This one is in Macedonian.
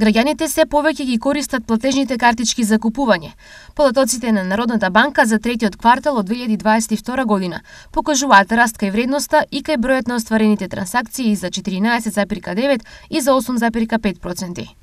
Граѓаните се повеќе ги користат платежните картички за купување. Податоците на Народната банка за третиот квартал од 2022 година покажуваат раст кај вредноста и кај бројот на остварените трансакции за 14,9 и за 8,5%.